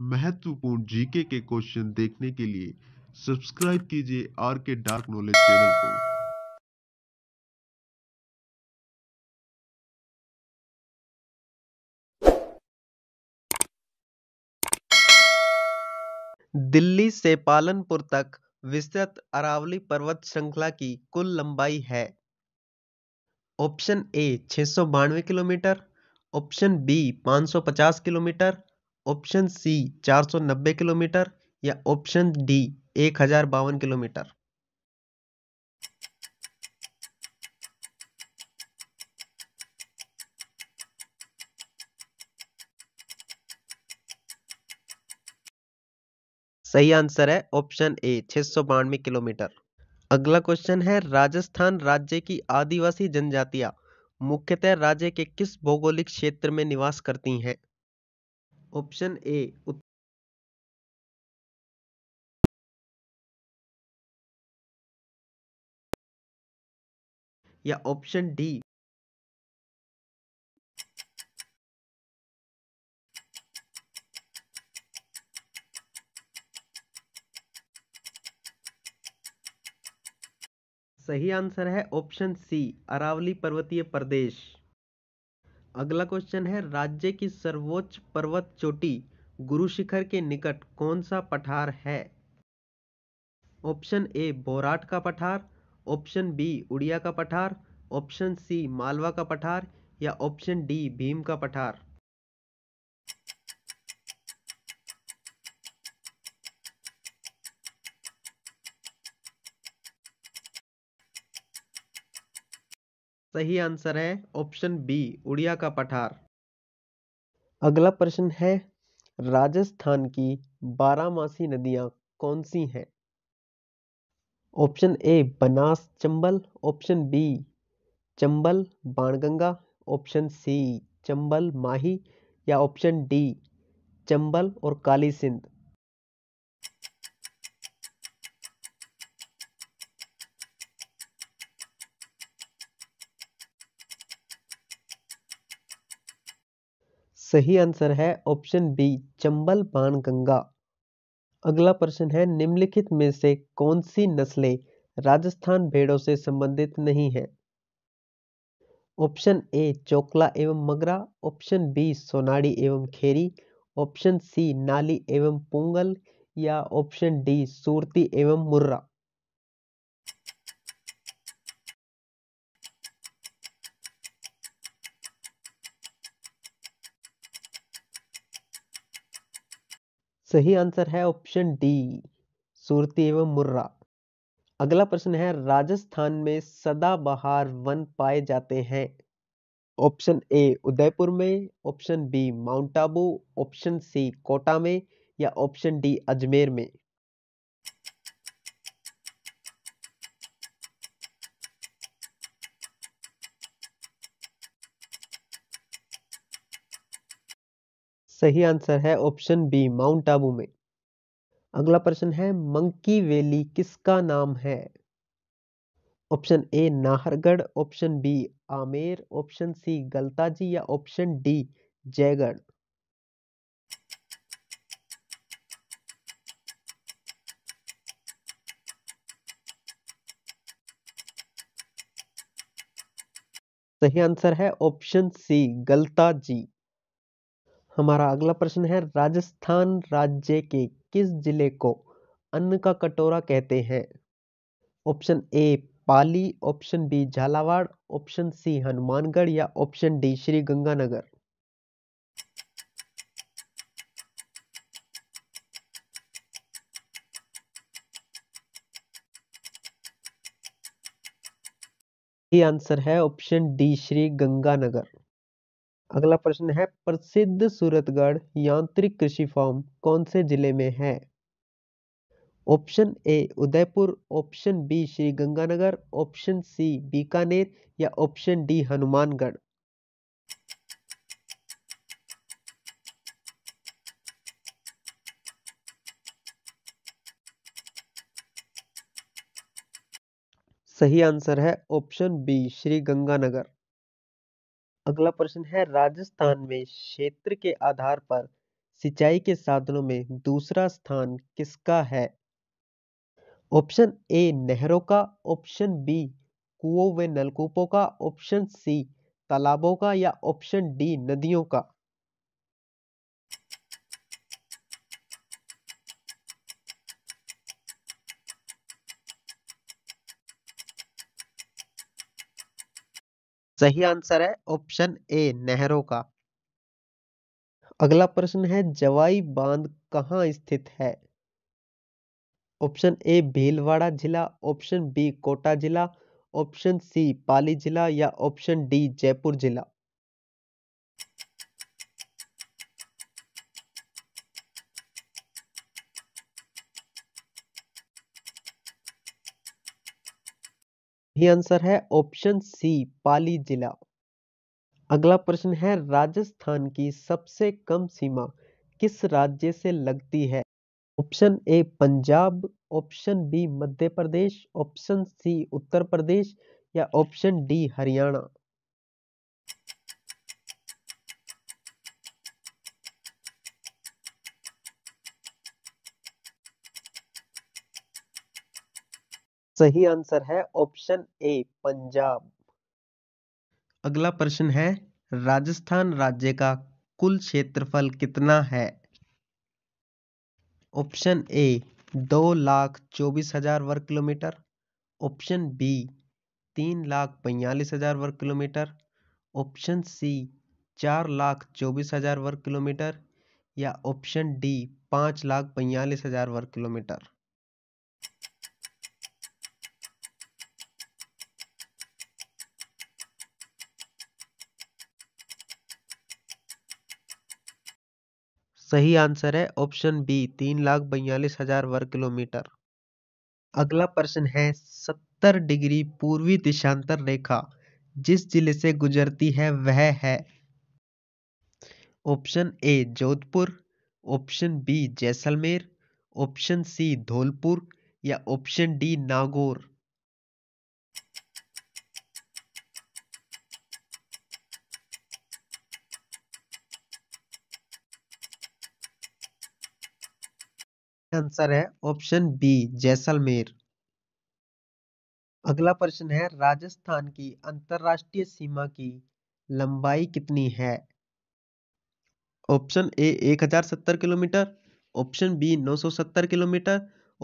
महत्वपूर्ण जीके के क्वेश्चन देखने के लिए सब्सक्राइब कीजिए आर के डार्क नॉलेज चैनल को दिल्ली से पालनपुर तक विस्तृत अरावली पर्वत श्रृंखला की कुल लंबाई है ऑप्शन ए छह kilometre option B 550 kilometre option C चार सौ नब्बे किलोमीटर या ऑप्शन डी एक हजार बावन किलोमीटर सही आंसर है ऑप्शन ए छह सौ बानवे किलोमीटर अगला क्वेश्चन है राजस्थान राज्य की आदिवासी जनजातियां मुख्यतः राज्य के किस भौगोलिक क्षेत्र में निवास करती हैं ऑप्शन ए या ऑप्शन डी सही आंसर है ऑप्शन सी अरावली पर्वतीय प्रदेश अगला क्वेश्चन है राज्य की सर्वोच्च पर्वत चोटी गुरु शिखर के निकट कौन सा पठार है ऑप्शन ए बोराट का पठार ऑप्शन बी उड़िया का पठार ऑप्शन सी मालवा का पठार या ऑप्शन डी भीम का पठार सही आंसर है ऑप्शन बी उड़िया का पठार अगला प्रश्न है राजस्थान की बारामासी नदियां कौन सी हैं option A Banas Chambal option B Chambal Banganga option C Chambal Mahi या ऑप्शन डी चंबल और काली सिंध सही आंसर है ऑप्शन बी चंबल बाण गंगा अगला प्रश्न है निम्नलिखित में से कौन सी नस्लें राजस्थान भेड़ों से संबंधित नहीं है ऑप्शन ए चोकला एवं मगरा ऑप्शन बी सोनाड़ी एवं खेरी ऑप्शन सी नाली एवं पोंगल या ऑप्शन डी सूरती एवं मुर्रा सही आंसर है ऑप्शन डी सूरती एवं मुर्रा अगला प्रश्न है राजस्थान में सदाबहार वन पाए जाते हैं ऑप्शन ए उदयपुर में option B mount Abu option C Kota में या ऑप्शन डी अजमेर में सही आंसर है ऑप्शन बी माउंट आबू में अगला प्रश्न है मंकी वैली किसका नाम है option A Nahargarh option B Amer option C Galtaji या ऑप्शन डी जयगढ़ सही आंसर है ऑप्शन सी गलता जी हमारा अगला प्रश्न है राजस्थान राज्य के किस जिले को अन्न का कटोरा कहते हैं option A Pali option B Jhalawar option C Hanumangarh या option D Shri Ganganagar answer है ऑप्शन डी श्री गंगानगर अगला प्रश्न है प्रसिद्ध सूरतगढ़ यांत्रिक कृषि फॉर्म कौन से जिले में है option A Udaipur option B Shri Ganganagar option C Bikaner या ऑप्शन डी हनुमानगढ़ सही आंसर है ऑप्शन बी श्री गंगानगर अगला प्रश्न है राजस्थान में क्षेत्र के आधार पर सिंचाई के साधनों में दूसरा स्थान किसका है ऑप्शन ए नहरों का ऑप्शन बी कुओं व नलकूपों का ऑप्शन सी तालाबों का या ऑप्शन डी नदियों का सही आंसर है ऑप्शन ए नहरों का अगला प्रश्न है जवाई बांध कहाँ स्थित है ऑप्शन ए भीलवाड़ा जिला ऑप्शन बी कोटा जिला ऑप्शन सी पाली जिला या ऑप्शन डी जयपुर जिला भी आंसर है ऑप्शन सी पाली जिला अगला प्रश्न है राजस्थान की सबसे कम सीमा किस राज्य से लगती है option A Punjab option B Madhya Pradesh option C Uttar Pradesh या ऑप्शन डी हरियाणा सही आंसर है ऑप्शन ए पंजाब अगला प्रश्न है राजस्थान राज्य का कुल क्षेत्रफल कितना है ऑप्शन ए दो लाख चौबीस हजार वर्ग किलोमीटर ऑप्शन बी तीन लाख पैंतालीस हजार वर्ग किलोमीटर ऑप्शन सी चार लाख चौबीस हजार वर्ग किलोमीटर या ऑप्शन डी पाँच लाख पैंतालीस हजार वर्ग किलोमीटर सही आंसर है ऑप्शन बी तीन लाख बयालीस हजार वर्ग किलोमीटर अगला प्रश्न है सत्तर डिग्री पूर्वी दिशांतर रेखा जिस जिले से गुजरती है वह है option A Jodhpur option B Jaisalmer option C Dholpur या ऑप्शन डी नागौर इसका आंसर है ऑप्शन बी जैसलमेर अगला प्रश्न है राजस्थान की अंतरराष्ट्रीय सीमा की लंबाई कितनी है ऑप्शन ए एक हजार सत्तर किलोमीटर ऑप्शन बी नौ सौ सत्तर किलोमीटर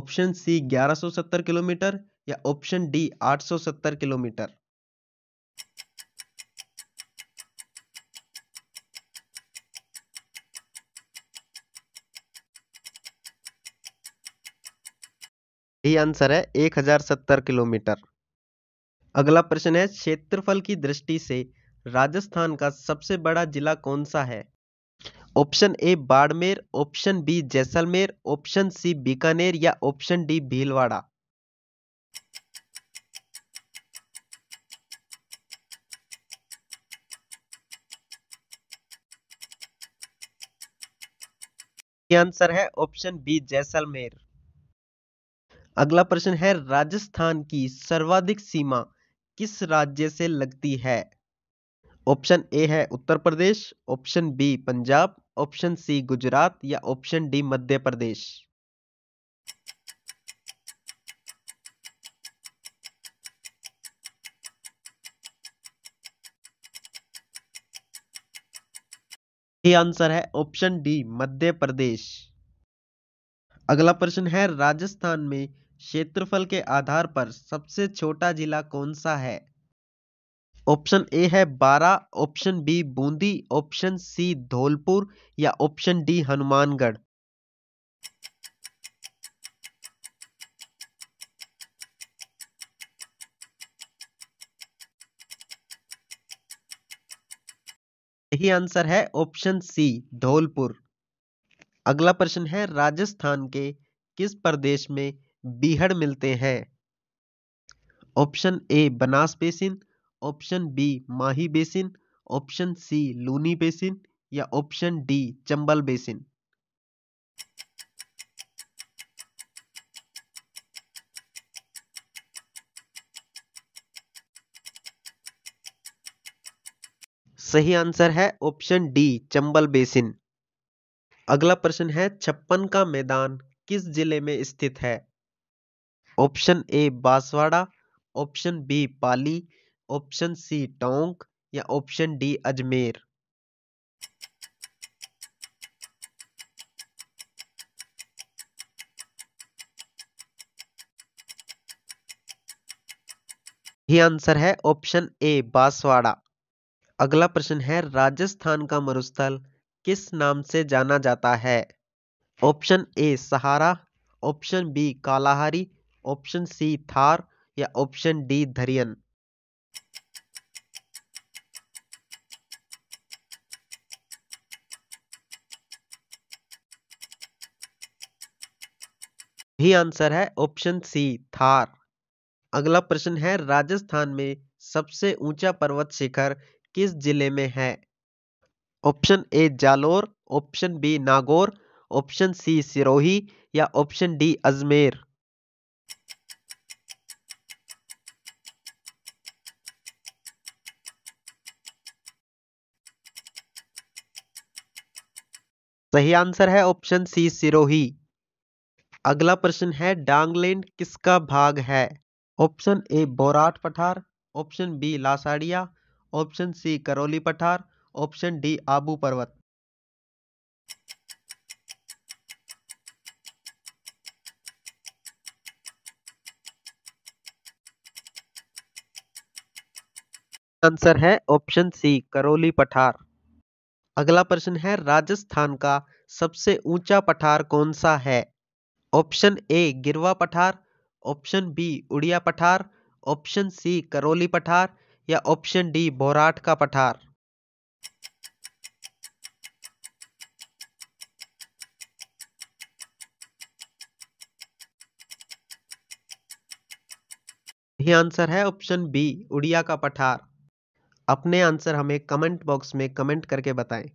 ऑप्शन सी ग्यारह सत्तर किलोमीटर या ऑप्शन डी आठ सौ सत्तर किलोमीटर यही आंसर है एक हजार सत्तर किलोमीटर अगला प्रश्न है क्षेत्रफल की दृष्टि से राजस्थान का सबसे बड़ा जिला कौन सा है option A Barmer option B Jaisalmer option C Bikaner या ऑप्शन डी भीलवाड़ा आंसर है ऑप्शन बी जैसलमेर अगला प्रश्न है राजस्थान की सर्वाधिक सीमा किस राज्य से लगती है ऑप्शन ए है Uttar Pradesh option B Punjab option C Gujarat या option D Madhya Pradesh answer है ऑप्शन डी मध्य प्रदेश अगला प्रश्न है राजस्थान में क्षेत्रफल के आधार पर सबसे छोटा जिला कौन सा है ऑप्शन ए है बारह option B Bundi option C Dholpur या ऑप्शन डी हनुमानगढ़ यही आंसर है ऑप्शन सी धौलपुर अगला प्रश्न है राजस्थान के किस प्रदेश में बीहड़ मिलते हैं option A Banas basin option B Mahi basin option C Luni basin या ऑप्शन डी चंबल बेसिन सही आंसर है ऑप्शन डी चंबल बेसिन अगला प्रश्न है छप्पन का मैदान किस जिले में स्थित है option A Banswara option B Pali option C Tonk या ऑप्शन डी अजमेर ही आंसर है ऑप्शन ए बांसवाड़ा अगला प्रश्न है राजस्थान का मरुस्थल किस नाम से जाना जाता है option A Sahara option B Kalahari option C Thar या ऑप्शन डी धरियन भी आंसर है ऑप्शन सी थार अगला प्रश्न है राजस्थान में सबसे ऊंचा पर्वत शिखर किस जिले में है option A Jalore option B Nagaur option C Sirohi या ऑप्शन डी अजमेर सही आंसर है ऑप्शन सी सिरोही अगला प्रश्न है डांगलैंड किसका भाग है ऑप्शन ए बोराट पठार option B Lasadiya option C Karauli पठार ऑप्शन डी आबू पर्वत आंसर है ऑप्शन सी करौली पठार अगला प्रश्न है राजस्थान का सबसे ऊंचा पठार कौन सा है ऑप्शन ए गिरवा पठार ऑप्शन बी उड़िया पठार ऑप्शन सी करौली पठार या ऑप्शन डी बोराट का पठार आंसर है ऑप्शन बी उड़िया का पठार अपने आंसर हमें कमेंट बॉक्स में कमेंट करके बताएं